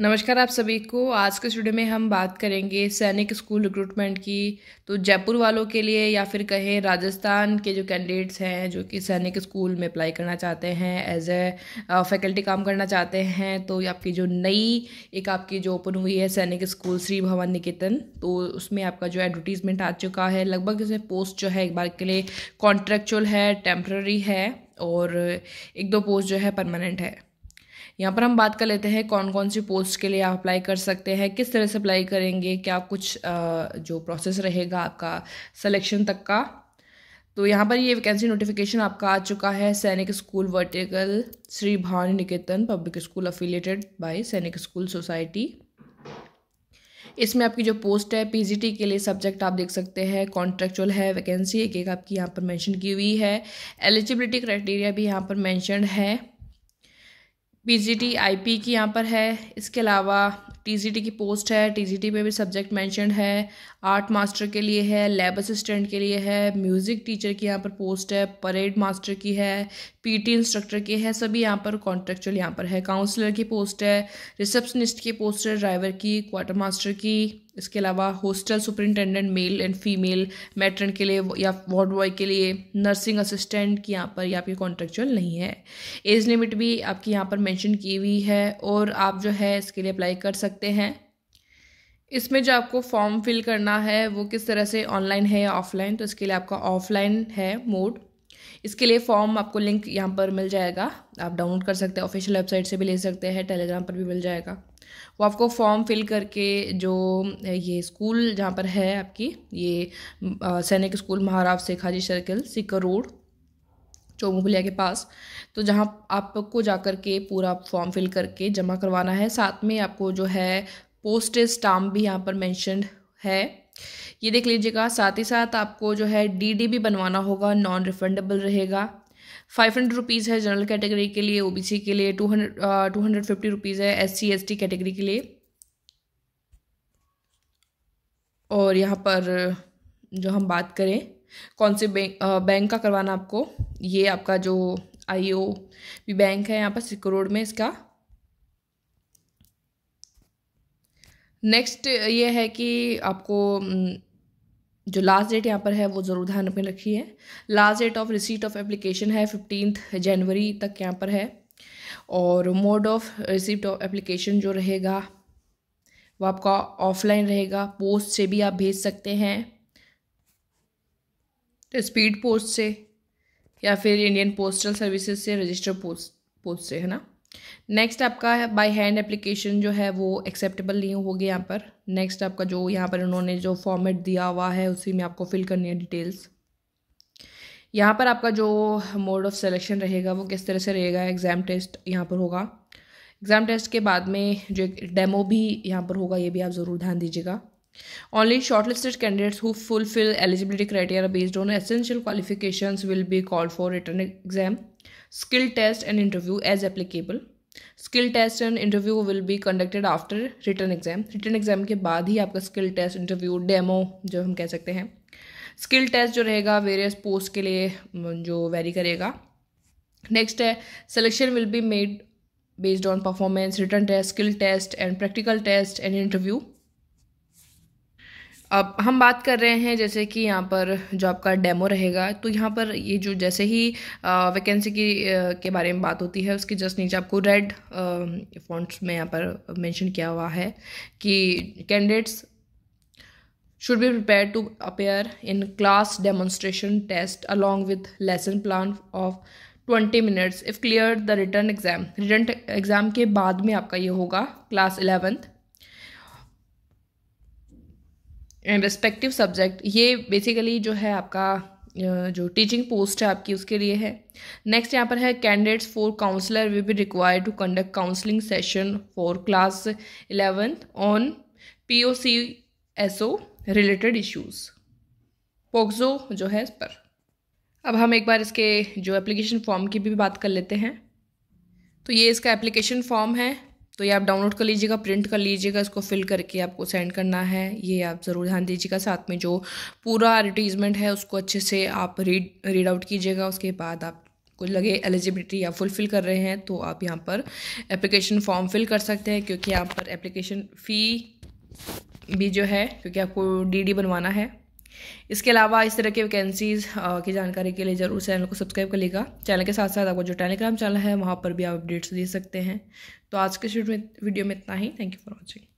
नमस्कार आप सभी को आज के स्टूडियो में हम बात करेंगे सैनिक स्कूल रिक्रूटमेंट की तो जयपुर वालों के लिए या फिर कहें राजस्थान के जो कैंडिडेट्स हैं जो कि सैनिक स्कूल में अप्लाई करना चाहते हैं एज ए फैकल्टी काम करना चाहते हैं तो आपकी जो नई एक आपकी जो ओपन हुई है सैनिक स्कूल श्री भवन निकेतन तो उसमें आपका जो एडवर्टीज़मेंट आ चुका है लगभग इसमें पोस्ट जो है एक बार के लिए कॉन्ट्रेक्चुअल है टेम्प्ररी है और एक दो पोस्ट जो है परमानेंट है यहाँ पर हम बात कर लेते हैं कौन कौन सी पोस्ट के लिए आप अप्लाई कर सकते हैं किस तरह से अप्लाई करेंगे क्या कुछ जो प्रोसेस रहेगा आपका सिलेक्शन तक का तो यहाँ पर ये वैकेंसी नोटिफिकेशन आपका आ चुका है सैनिक school vertical Shri Bhan Niketan public school affiliated by Sainik school society इसमें आपकी जो पोस्ट है पीजीटी के लिए सब्जेक्ट आप देख सकते हैं कॉन्ट्रेक्चुअल है वैकेंसी एक एक आपकी यहाँ पर मेंशन की हुई है एलिजिबिलिटी क्राइटेरिया भी यहाँ पर मैंशनड है पीजीटी आईपी की यहाँ पर है इसके अलावा टीजीटी की पोस्ट है टीजीटी में भी सब्जेक्ट मैंशन है आर्ट मास्टर के लिए है लैब असिस्टेंट के लिए है म्यूज़िक टीचर की यहाँ पर पोस्ट है परेड मास्टर की है पीटी इंस्ट्रक्टर की है सभी यहाँ पर कॉन्ट्रेक्चुअल यहाँ पर है काउंसलर की पोस्ट है रिसेप्शनिस्ट की पोस्ट है ड्राइवर की क्वार्टर मास्टर की इसके अलावा hostel superintendent male and female matron के लिए या वार्ड बॉय के लिए नर्सिंग असिस्टेंट की यहाँ पर ये आपकी कॉन्ट्रेक्चुअल नहीं है एज लिमिट भी आपकी यहाँ पर मेंशन की हुई है और आप जो है इसके लिए अप्लाई कर सकते हैं इसमें जो आपको फॉर्म फिल करना है वो किस तरह से ऑनलाइन है या ऑफलाइन तो इसके लिए आपका ऑफलाइन है मोड इसके लिए फॉर्म आपको लिंक यहाँ पर मिल जाएगा आप डाउनलोड कर सकते हैं ऑफिशियल वेबसाइट से भी ले सकते हैं टेलीग्राम पर भी मिल जाएगा वो आपको फॉर्म फिल करके जो ये स्कूल जहाँ पर है आपकी ये सैनिक school Maharao Shekh Haji circle Sikar road Chaumukhaliya के पास तो जहाँ आपको जा कर के पूरा फॉर्म फिल करके जमा करवाना है साथ में आपको जो है पोस्टेज स्टाम्प भी यहाँ पर मैंशनड है ये देख लीजिएगा साथ ही साथ आपको जो है डी डी भी बनवाना होगा नॉन रिफंडेबल रहेगा फाइव हंड्रेड रुपीज़ है जनरल कैटेगरी के लिए ओबीसी के लिए two hundred two hundred fifty rupees है S C S T category के लिए और यहाँ पर जो हम बात करें कौन से बैंक बैंक का करवाना आपको ये आपका जो आई ओ बैंक है यहाँ पर सिक्रोड में इसका नेक्स्ट ये है कि आपको mm, जो लास्ट डेट यहाँ पर है वो ज़रूर ध्यान में रखी है last date of receipt of application है फिफ्टींथ जनवरी तक यहाँ पर है और mode of receipt of application जो रहेगा वो आपका ऑफलाइन रहेगा पोस्ट से भी आप भेज सकते हैं तो स्पीड पोस्ट से या फिर इंडियन पोस्टल सर्विसेज से रजिस्टर पोस्ट पोस्ट से है ना नेक्स्ट आपका बाय हैंड एप्लीकेशन जो है वो एक्सेप्टेबल नहीं होगी यहाँ पर नेक्स्ट आपका जो यहाँ पर उन्होंने जो फॉर्मेट दिया हुआ है उसी में आपको फिल करनी है डिटेल्स यहाँ पर आपका जो मोड ऑफ सिलेक्शन रहेगा वो किस तरह से रहेगा एग्ज़ाम टेस्ट यहाँ पर होगा एग्ज़ाम टेस्ट के बाद में जो एक डेमो भी यहाँ पर होगा ये भी आप ज़रूर ध्यान दीजिएगा shortlisted candidates who fulfil eligibility criteria based on essential qualification will be call for written exam skill test and interview as applicable skill test and interview will be conducted after written exam written exam के बाद ही आपका skill test interview demo जो हम कह सकते हैं skill test जो रहेगा वेरियस पोस्ट के लिए जो वेरी करेगा नेक्स्ट है selection will be made based on performance written test skill test and practical test and interview अब हम बात कर रहे हैं जैसे कि यहाँ पर जो आपका डेमो रहेगा तो यहाँ पर ये जो जैसे ही वैकेंसी की के बारे में बात होती है उसके जस्ट नीचे आपको रेड फॉन्ट्स में यहाँ पर मेंशन किया हुआ है कि candidates should be prepare to appear in class demonstration test along with lesson plan of twenty minutes if clear the written exam written exam के बाद में आपका ये होगा class eleventh and respective subject ये बेसिकली जो है आपका जो टीचिंग पोस्ट है आपकी उसके लिए है नेक्स्ट यहाँ पर है candidates for counsellor will be required to conduct counselling session for class eleventh on P O C S O related issues POCSO जो है इस पर अब हम एक बार इसके जो एप्लीकेशन फॉर्म की भी बात कर लेते हैं तो ये इसका एप्लीकेशन फॉर्म है तो ये आप डाउनलोड कर लीजिएगा प्रिंट कर लीजिएगा इसको फिल करके आपको सेंड करना है ये आप ज़रूर ध्यान दीजिएगा साथ में जो पूरा एडवर्टीज़मेंट है उसको अच्छे से आप रीड रीड आउट कीजिएगा उसके बाद आप कुछ लगे एलिजिबिलिटी या फुलफिल कर रहे हैं तो आप यहाँ पर एप्लीकेशन फॉर्म फिल कर सकते हैं क्योंकि यहाँ पर एप्लीकेशन फ़ी भी जो है क्योंकि आपको डीडी बनवाना है इसके अलावा इस तरह की वैकेंसीज़ की जानकारी के लिए ज़रूर चैनल को सब्सक्राइब कर लीजिएगा चैनल के साथ साथ आपको जो टेलीग्राम चैनल है वहाँ पर भी आप अपडेट्स दे सकते हैं तो आज के वीडियो में इतना ही थैंक यू फॉर वॉचिंग